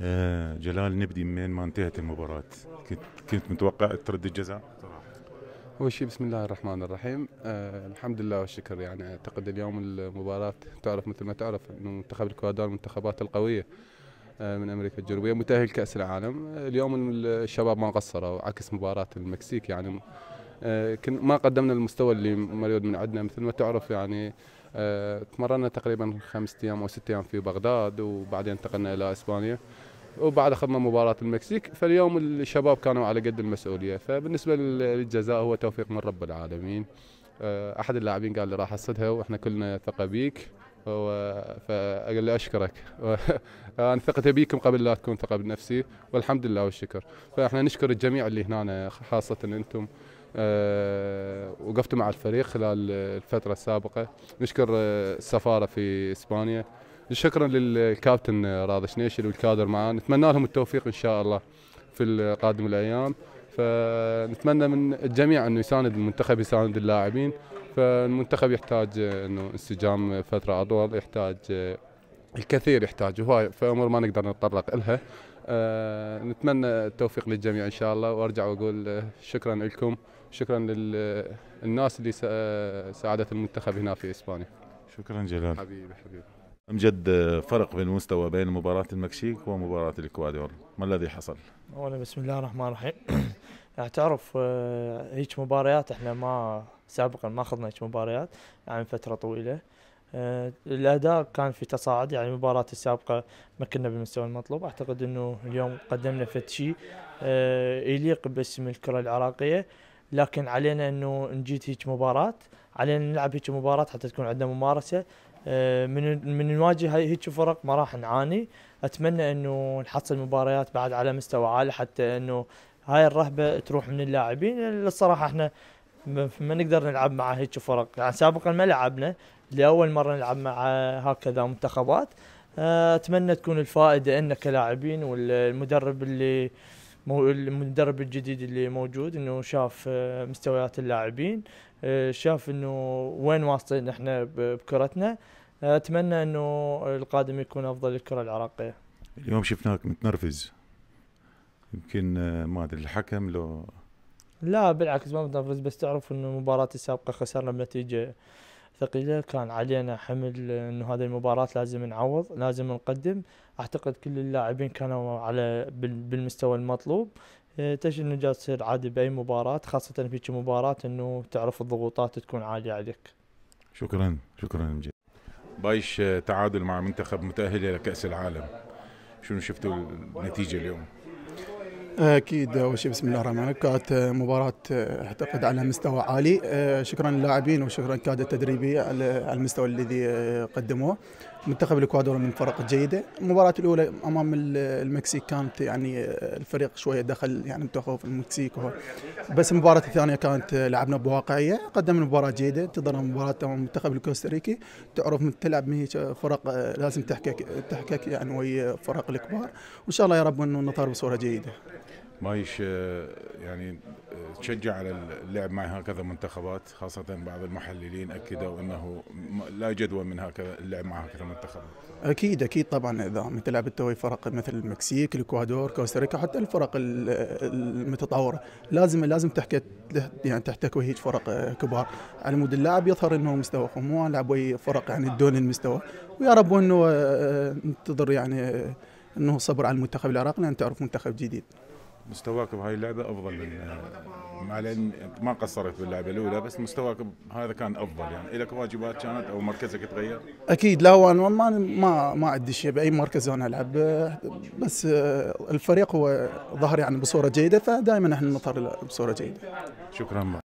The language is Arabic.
آه جلال نبدي من ما انتهت المباراة كنت كنت متوقع ترد الجزاء صراحة أول شيء بسم الله الرحمن الرحيم آه الحمد لله والشكر يعني أعتقد اليوم المباراة تعرف مثل ما تعرف أنه منتخب الاكوادور المنتخبات القوية آه من أمريكا الجنوبية متأهل كأس العالم آه، اليوم الشباب ما قصروا عكس مباراة المكسيك يعني آه، ما قدمنا المستوى اللي مريود من عندنا مثل ما تعرف يعني آه، تمرنا تقريبا خمسة ايام او ست ايام في بغداد وبعدين انتقلنا الى اسبانيا وبعد اخذنا مباراه المكسيك فاليوم الشباب كانوا على قد المسؤوليه فبالنسبه للجزاء هو توفيق من رب العالمين آه، احد اللاعبين قال لي راح اصدها واحنا كلنا ثقه بيك فاقول له اشكرك انا ثقت بيكم قبل لا تكون ثقه بنفسي والحمد لله والشكر فاحنا نشكر الجميع اللي هنا خاصه انتم آه، وقفت مع الفريق خلال الفترة السابقة نشكر السفارة آه، في إسبانيا شكرا للكابتن آه، راضي شنيشل والكادر معاه نتمنى لهم التوفيق إن شاء الله في القادم الأيام فنتمنى من الجميع انه يساند المنتخب يساند اللاعبين فالمنتخب يحتاج انه انسجام فتره اطول يحتاج الكثير يحتاج هواي فامور ما نقدر نتطرق لها أه نتمنى التوفيق للجميع ان شاء الله وارجع واقول شكرا لكم شكرا للناس اللي ساعدت المنتخب هنا في اسبانيا شكرا جلال حبيبي حبيبي امجد فرق بالمستوى بين مباراه المكسيك ومباراه الاكوادور ما الذي حصل اولا بسم الله الرحمن الرحيم اعترف يعني تعرف آه، هيك مباريات احنا ما سابقا ما اخذنا هيك مباريات يعني فتره طويله آه، الاداء كان في تصاعد يعني المباراه السابقه ما كنا بالمستوى المطلوب اعتقد انه اليوم قدمنا فد شيء يليق آه، باسم الكره العراقيه لكن علينا انه نجيت هيك مباراه علينا نلعب هيك مباراه حتى تكون عندنا ممارسه آه، من من نواجه هيك فرق ما راح نعاني اتمنى انه نحصل مباريات بعد على مستوى عالي حتى انه هاي الرهبه تروح من اللاعبين الصراحه احنا ما نقدر نلعب مع هيك فرق يعني سابقا ما لعبنا لاول مره نلعب مع هكذا منتخبات آه، اتمنى تكون الفائده لنا كلاعبين والمدرب اللي مو المدرب الجديد اللي موجود انه شاف آه، مستويات اللاعبين آه، شاف انه وين واصلين احنا بكرتنا اتمنى انه القادم يكون افضل للكره العراقيه اليوم شفناك متنرفز يمكن آه، ما ادري الحكم لو لا بالعكس ما متنرفز بس تعرف انه المباراه السابقه خسرنا بنتيجه ثقيلة كان علينا حمل انه هذه المباراة لازم نعوض لازم نقدم اعتقد كل اللاعبين كانوا على بالمستوى المطلوب إيه، تجد انه جالس تصير عادي باي مباراة خاصة في مباراة انه تعرف الضغوطات تكون عالية عليك. شكرا شكرا مجيد. بايش تعادل مع منتخب متأهل الى كأس العالم. شنو شفتوا النتيجة اليوم؟ اكيد اول شيء بسم الله الرحمن الرحيم كانت مباراه اعتقد على مستوى عالي أه، شكرا للاعبين وشكرا الكادر التدريبي على المستوى الذي أه، قدموه منتخب الاكوادور من فرق جيده المباراه الاولى امام المكسيك كانت يعني أه، الفريق شويه دخل يعني متخوف المكسيك هو. بس المباراه الثانيه كانت لعبنا بواقعيه قدمنا مباراه جيده انتظرنا مباراه امام المنتخب الكوستاريكي تعرف تلعب فرق لازم تحكك تحكك يعني ويا فرق الكبار وان شاء الله يا رب انه نطار بصوره جيده ما بايش آه، يعني آه، تشجع على اللعب مع هكذا منتخبات خاصة بعض المحللين أكدوا أنه لا جدوى من هكذا اللعب مع هكذا منتخبات أكيد أكيد طبعا إذا أنت التوي فرق مثل المكسيك الإكوادور كوستاريكا حتى الفرق المتطورة لازم لازم تحكي يعني تحتك وهيج فرق آه، كبار على مود اللاعب يظهر أنه مستوى مو لعب ويا فرق يعني دون المستوى ويا رب أنه ننتظر يعني أنه صبر على المنتخب العراقي لأن تعرف منتخب جديد مستواك بهاي اللعبه افضل من مع لان ما قصرت باللعبه الاولى بس مستواك هذا كان افضل يعني لك واجبات كانت او مركزك تغير؟ اكيد لا هو ما ما ما عندي شيء باي مركز انا العب بس آه، الفريق هو ظهر يعني بصوره جيده فدائما احنا نظهر بصوره جيده. شكرا لك.